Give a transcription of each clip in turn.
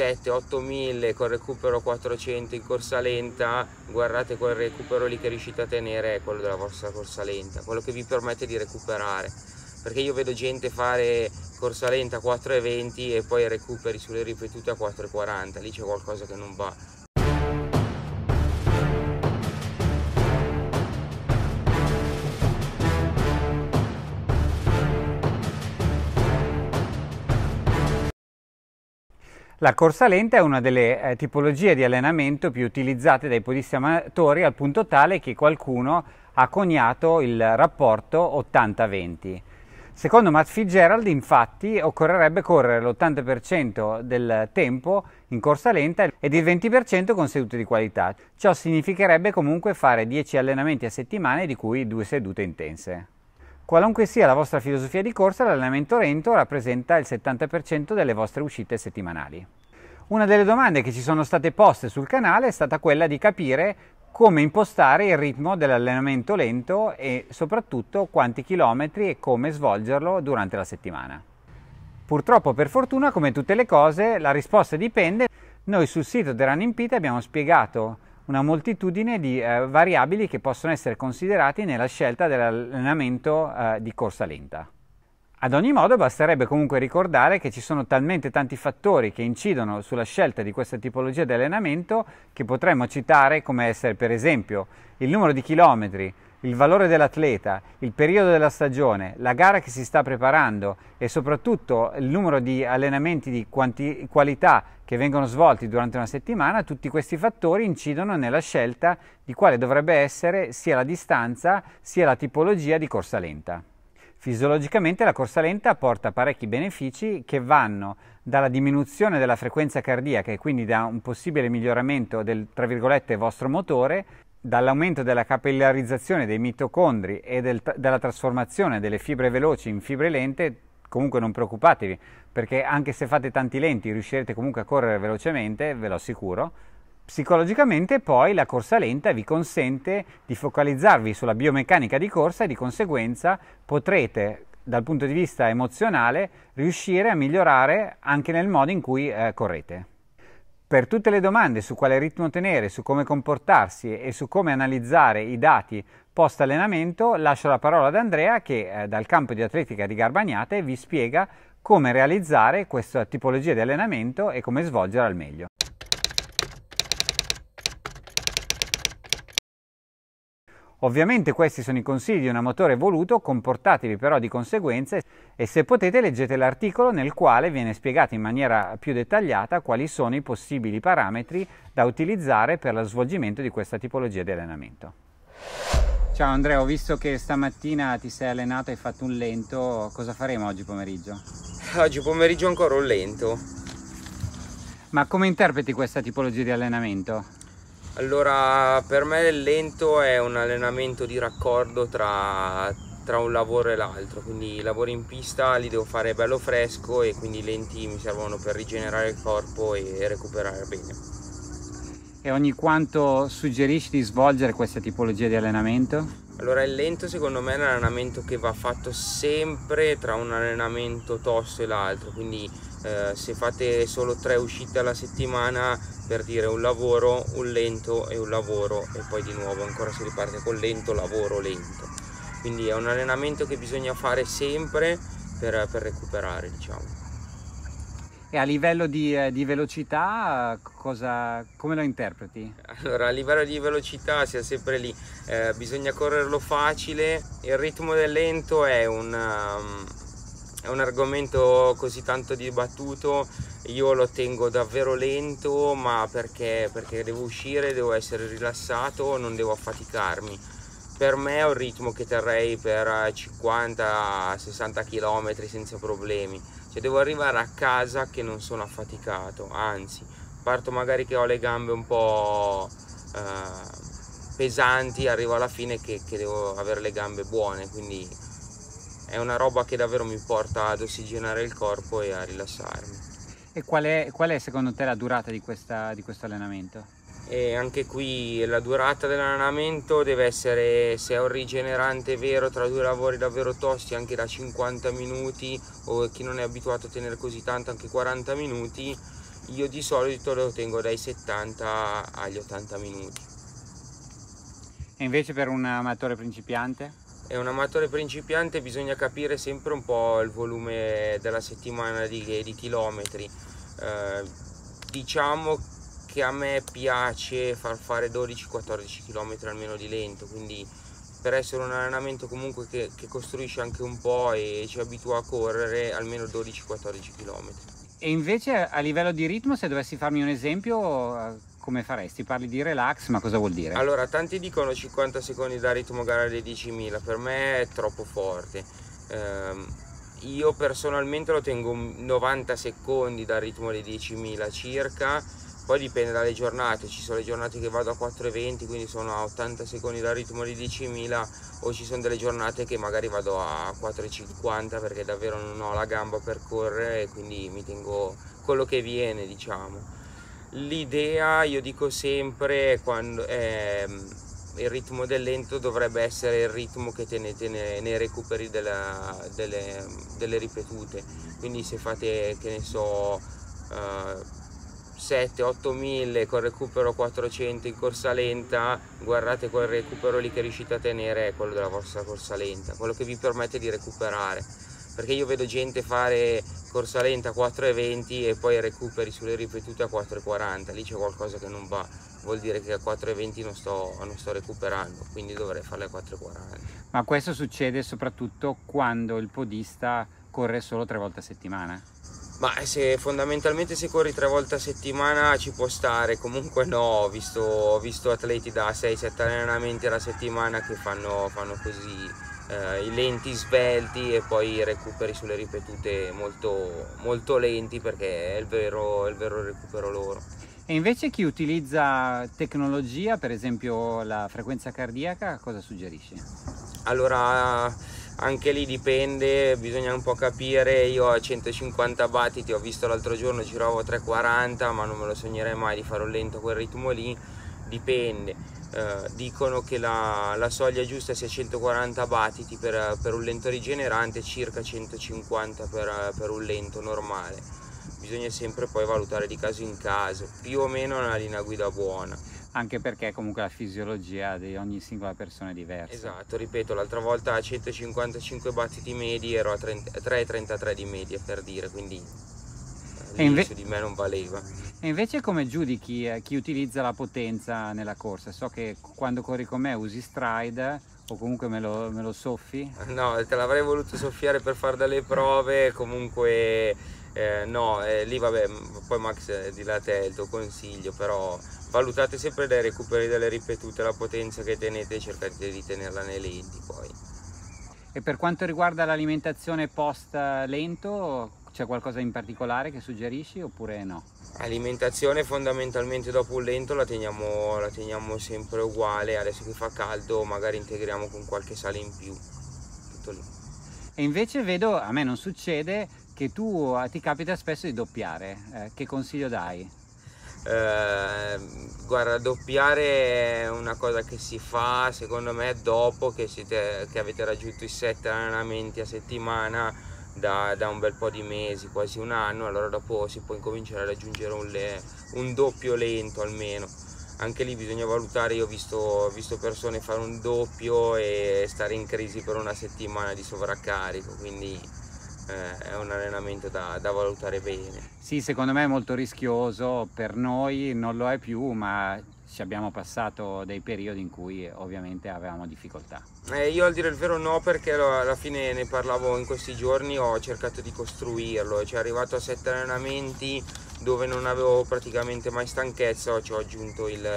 7-8000 con recupero 400 in corsa lenta, guardate quel recupero lì che riuscite a tenere è quello della vostra corsa lenta, quello che vi permette di recuperare. Perché io vedo gente fare corsa lenta a 4,20 e poi recuperi sulle ripetute a 4,40, lì c'è qualcosa che non va. La corsa lenta è una delle eh, tipologie di allenamento più utilizzate dai podisti amatori al punto tale che qualcuno ha coniato il rapporto 80-20. Secondo Matt Fitzgerald, infatti, occorrerebbe correre l'80% del tempo in corsa lenta ed il 20% con sedute di qualità. Ciò significherebbe comunque fare 10 allenamenti a settimana, di cui 2 sedute intense. Qualunque sia la vostra filosofia di corsa, l'allenamento lento rappresenta il 70% delle vostre uscite settimanali. Una delle domande che ci sono state poste sul canale è stata quella di capire come impostare il ritmo dell'allenamento lento e soprattutto quanti chilometri e come svolgerlo durante la settimana. Purtroppo per fortuna, come tutte le cose, la risposta dipende. Noi sul sito della Running Pit abbiamo spiegato una moltitudine di eh, variabili che possono essere considerati nella scelta dell'allenamento eh, di corsa lenta. Ad ogni modo basterebbe comunque ricordare che ci sono talmente tanti fattori che incidono sulla scelta di questa tipologia di allenamento che potremmo citare come essere per esempio il numero di chilometri, il valore dell'atleta, il periodo della stagione, la gara che si sta preparando e soprattutto il numero di allenamenti di quanti, qualità che vengono svolti durante una settimana, tutti questi fattori incidono nella scelta di quale dovrebbe essere sia la distanza sia la tipologia di corsa lenta. Fisiologicamente la corsa lenta porta parecchi benefici che vanno dalla diminuzione della frequenza cardiaca e quindi da un possibile miglioramento del tra virgolette vostro motore dall'aumento della capillarizzazione dei mitocondri e del, dalla trasformazione delle fibre veloci in fibre lente, comunque non preoccupatevi, perché anche se fate tanti lenti riuscirete comunque a correre velocemente, ve lo assicuro. Psicologicamente poi la corsa lenta vi consente di focalizzarvi sulla biomeccanica di corsa e di conseguenza potrete dal punto di vista emozionale riuscire a migliorare anche nel modo in cui eh, correte. Per tutte le domande su quale ritmo tenere, su come comportarsi e su come analizzare i dati post allenamento, lascio la parola ad Andrea che eh, dal campo di atletica di Garbagnate vi spiega come realizzare questa tipologia di allenamento e come svolgere al meglio. Ovviamente questi sono i consigli di un amatore voluto, comportatevi però di conseguenza e se potete leggete l'articolo nel quale viene spiegato in maniera più dettagliata quali sono i possibili parametri da utilizzare per lo svolgimento di questa tipologia di allenamento. Ciao Andrea, ho visto che stamattina ti sei allenato e hai fatto un lento, cosa faremo oggi pomeriggio? Oggi pomeriggio ancora un lento. Ma come interpreti questa tipologia di allenamento? Allora, per me il lento è un allenamento di raccordo tra, tra un lavoro e l'altro, quindi i lavori in pista li devo fare bello fresco e quindi i lenti mi servono per rigenerare il corpo e recuperare bene. E ogni quanto suggerisci di svolgere questa tipologia di allenamento? Allora il lento secondo me è un allenamento che va fatto sempre tra un allenamento tosto e l'altro, quindi eh, se fate solo tre uscite alla settimana per dire un lavoro, un lento e un lavoro e poi di nuovo ancora si riparte con lento, lavoro, lento. Quindi è un allenamento che bisogna fare sempre per, per recuperare, diciamo. E a livello di, eh, di velocità, cosa, come lo interpreti? Allora, a livello di velocità si è sempre lì, eh, bisogna correrlo facile, il ritmo del lento è un, um, è un argomento così tanto dibattuto io lo tengo davvero lento ma perché, perché devo uscire, devo essere rilassato, non devo affaticarmi per me è un ritmo che terrei per 50-60 km senza problemi. Cioè devo arrivare a casa che non sono affaticato, anzi, parto magari che ho le gambe un po' eh, pesanti, arrivo alla fine che, che, devo avere le gambe buone, quindi è una roba che davvero mi porta ad ossigenare il corpo e a rilassarmi. E qual è, qual è secondo te la durata di, questa, di questo allenamento? E anche qui la durata dell'allenamento deve essere, se è un rigenerante vero, tra due lavori davvero tosti, anche da 50 minuti o chi non è abituato a tenere così tanto, anche 40 minuti, io di solito lo tengo dai 70 agli 80 minuti. E invece per un amatore principiante? è un amatore principiante bisogna capire sempre un po' il volume della settimana di, di chilometri eh, diciamo che a me piace far fare 12-14 km almeno di lento quindi per essere un allenamento comunque che, che costruisce anche un po' e ci abitua a correre almeno 12-14 km e invece a livello di ritmo se dovessi farmi un esempio eh, come faresti? Parli di relax, ma cosa vuol dire? Allora, tanti dicono 50 secondi da ritmo gara dei 10.000, per me è troppo forte. Eh, io personalmente lo tengo 90 secondi dal ritmo dei 10.000 circa, poi dipende dalle giornate, ci sono le giornate che vado a 4,20 quindi sono a 80 secondi dal ritmo di 10.000 o ci sono delle giornate che magari vado a 4,50 perché davvero non ho la gamba per correre e quindi mi tengo quello che viene diciamo l'idea io dico sempre quando eh, il ritmo del lento dovrebbe essere il ritmo che tenete nei, recuperi della, delle, delle, ripetute quindi se fate che ne so eh, 7 8 mille con recupero 400 in corsa lenta guardate quel recupero lì che riuscite a tenere è quello della vostra corsa lenta quello che vi permette di recuperare perché io vedo gente fare corsa lenta a 4,20 e poi recuperi sulle ripetute a 4,40, lì c'è qualcosa che non va, vuol dire che a 4,20 non sto, non sto recuperando, quindi dovrei farle a 4,40. Ma questo succede soprattutto quando il podista corre solo tre volte a settimana? Ma eh, se, fondamentalmente se corri tre volte a settimana ci può stare, comunque no, ho visto, ho visto atleti da 6-7 allenamenti alla settimana che fanno, fanno così eh, i lenti svelti e poi i recuperi sulle ripetute molto, molto lenti perché è il, vero, il vero recupero loro. E invece chi utilizza tecnologia, per esempio la frequenza cardiaca, cosa suggerisci? Allora, anche lì dipende, bisogna un po' capire, io a 150 battiti ho visto l'altro giorno giravo a 340, ma non me lo sognerei mai di fare un lento quel ritmo lì, dipende eh, dicono che la, la, soglia giusta sia 140 battiti per, per un lento rigenerante e circa 150 per, per, un lento normale. Bisogna sempre poi valutare di caso in caso, più o meno una linea guida buona. Anche perché comunque la fisiologia di ogni singola persona è diversa. Esatto, ripeto, l'altra volta a 155 battiti medi ero a 3,33 di media per dire, quindi invece di me non valeva. E invece come giudichi eh, chi utilizza la potenza nella corsa? So che quando corri con me usi stride o comunque me lo, me lo soffi? No, te l'avrei voluto soffiare per fare delle prove, comunque eh, no, eh, lì vabbè, poi Max eh, di là te è il tuo consiglio, però valutate sempre dai recuperi delle ripetute la potenza che tenete e cercate di tenerla nei lenti poi. E per quanto riguarda l'alimentazione post lento, c'è qualcosa in particolare che suggerisci oppure no? Alimentazione fondamentalmente dopo un lento la teniamo, la teniamo sempre uguale, adesso che fa caldo magari integriamo con qualche sale in più, tutto lì. E invece vedo, a me non succede, che tu ti capita spesso di doppiare, eh, che consiglio dai? Eh, guarda, doppiare è una cosa che si fa secondo me dopo che, siete, che avete raggiunto i sette allenamenti a settimana da, da, un bel po' di mesi, quasi un anno, allora dopo si può incominciare a raggiungere un, le, un doppio lento almeno. Anche lì bisogna valutare, io ho visto, visto, persone fare un doppio e stare in crisi per una settimana di sovraccarico, quindi eh, è un allenamento da, da valutare bene. Sì, secondo me è molto rischioso, per noi non lo è più, ma ci abbiamo passato dei periodi in cui ovviamente avevamo difficoltà. Eh, io a dire il vero no perché alla fine ne parlavo in questi giorni, ho cercato di costruirlo, cioè arrivato a sette allenamenti dove non avevo praticamente mai stanchezza, ci ho aggiunto il,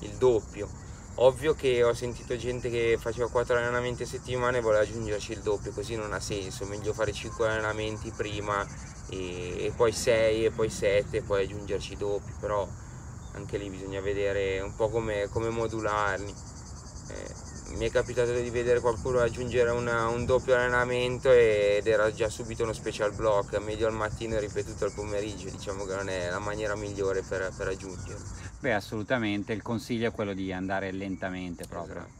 il doppio. Ovvio che ho sentito gente che faceva 4 allenamenti a settimana e voleva aggiungerci il doppio, così non ha senso, meglio fare 5 allenamenti prima e, e poi 6 e poi 7 e poi aggiungerci i doppi, però anche lì bisogna vedere un po' come, come modularli. Eh, mi è capitato di vedere qualcuno aggiungere una, un doppio allenamento ed era già subito uno special block, meglio al mattino e ripetuto al pomeriggio, diciamo che non è la maniera migliore per, per aggiungerlo. Beh assolutamente, il consiglio è quello di andare lentamente proprio. Esatto.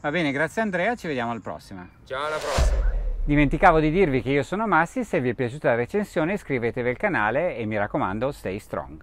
Va bene, grazie Andrea, ci vediamo al prossimo. Ciao, alla prossima. Dimenticavo di dirvi che io sono Massi, se vi è piaciuta la recensione iscrivetevi al canale e mi raccomando, stay strong.